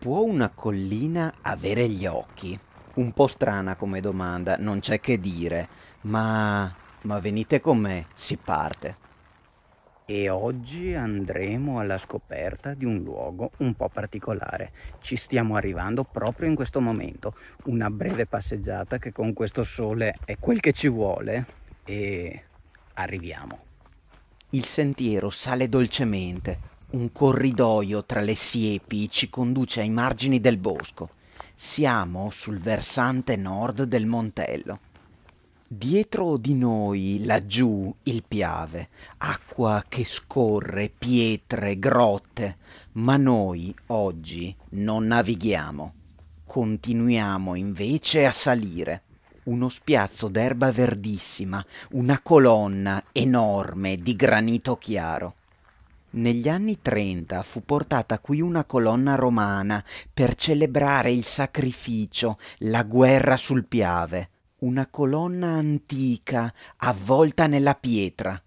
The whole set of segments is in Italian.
Può una collina avere gli occhi? Un po' strana come domanda, non c'è che dire, ma... ma venite con me, si parte. E oggi andremo alla scoperta di un luogo un po' particolare. Ci stiamo arrivando proprio in questo momento. Una breve passeggiata che con questo sole è quel che ci vuole e arriviamo. Il sentiero sale dolcemente, un corridoio tra le siepi ci conduce ai margini del bosco. Siamo sul versante nord del Montello. Dietro di noi, laggiù, il Piave, acqua che scorre, pietre, grotte, ma noi oggi non navighiamo. Continuiamo invece a salire. Uno spiazzo d'erba verdissima, una colonna enorme di granito chiaro. Negli anni 30 fu portata qui una colonna romana per celebrare il sacrificio, la guerra sul Piave, una colonna antica avvolta nella pietra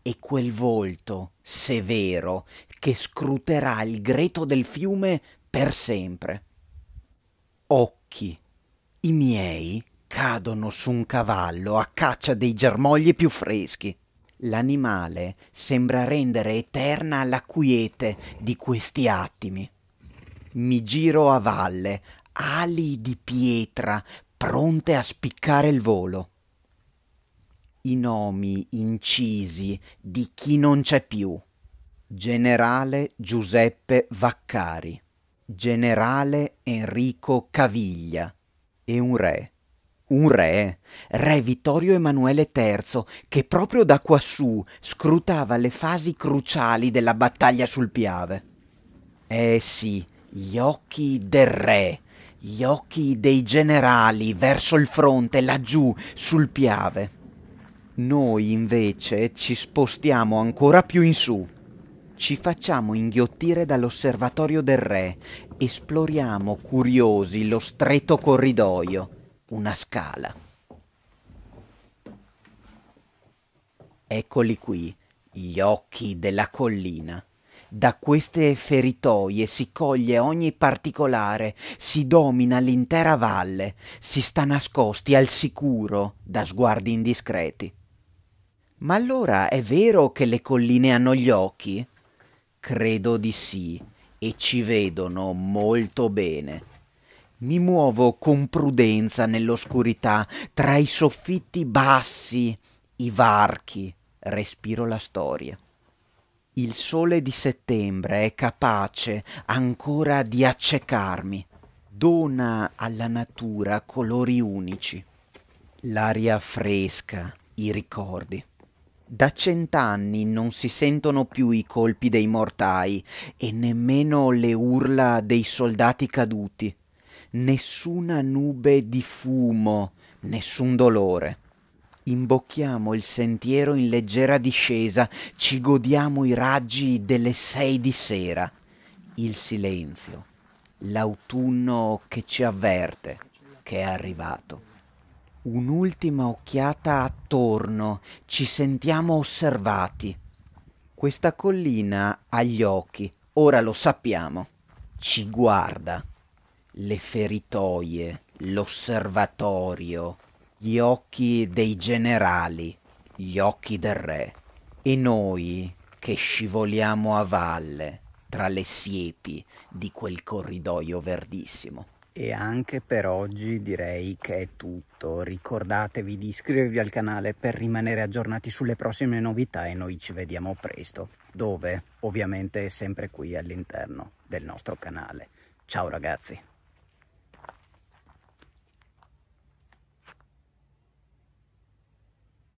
e quel volto severo che scruterà il greto del fiume per sempre. Occhi, i miei cadono su un cavallo a caccia dei germogli più freschi l'animale sembra rendere eterna la quiete di questi attimi. Mi giro a valle, ali di pietra, pronte a spiccare il volo. I nomi incisi di chi non c'è più. Generale Giuseppe Vaccari, generale Enrico Caviglia e un re un re, re Vittorio Emanuele III, che proprio da quassù scrutava le fasi cruciali della battaglia sul Piave. Eh sì, gli occhi del re, gli occhi dei generali verso il fronte, laggiù, sul Piave. Noi invece ci spostiamo ancora più in su ci facciamo inghiottire dall'osservatorio del re, esploriamo curiosi lo stretto corridoio una scala. Eccoli qui, gli occhi della collina. Da queste feritoie si coglie ogni particolare, si domina l'intera valle, si sta nascosti al sicuro da sguardi indiscreti. Ma allora è vero che le colline hanno gli occhi? Credo di sì, e ci vedono molto bene. Mi muovo con prudenza nell'oscurità, tra i soffitti bassi, i varchi, respiro la storia. Il sole di settembre è capace ancora di accecarmi, dona alla natura colori unici, l'aria fresca, i ricordi. Da cent'anni non si sentono più i colpi dei mortai e nemmeno le urla dei soldati caduti nessuna nube di fumo, nessun dolore. Imbocchiamo il sentiero in leggera discesa, ci godiamo i raggi delle sei di sera, il silenzio, l'autunno che ci avverte che è arrivato. Un'ultima occhiata attorno, ci sentiamo osservati. Questa collina ha gli occhi, ora lo sappiamo, ci guarda le feritoie, l'osservatorio, gli occhi dei generali, gli occhi del re. E noi che scivoliamo a valle tra le siepi di quel corridoio verdissimo. E anche per oggi direi che è tutto. Ricordatevi di iscrivervi al canale per rimanere aggiornati sulle prossime novità e noi ci vediamo presto. Dove? Ovviamente sempre qui all'interno del nostro canale. Ciao ragazzi!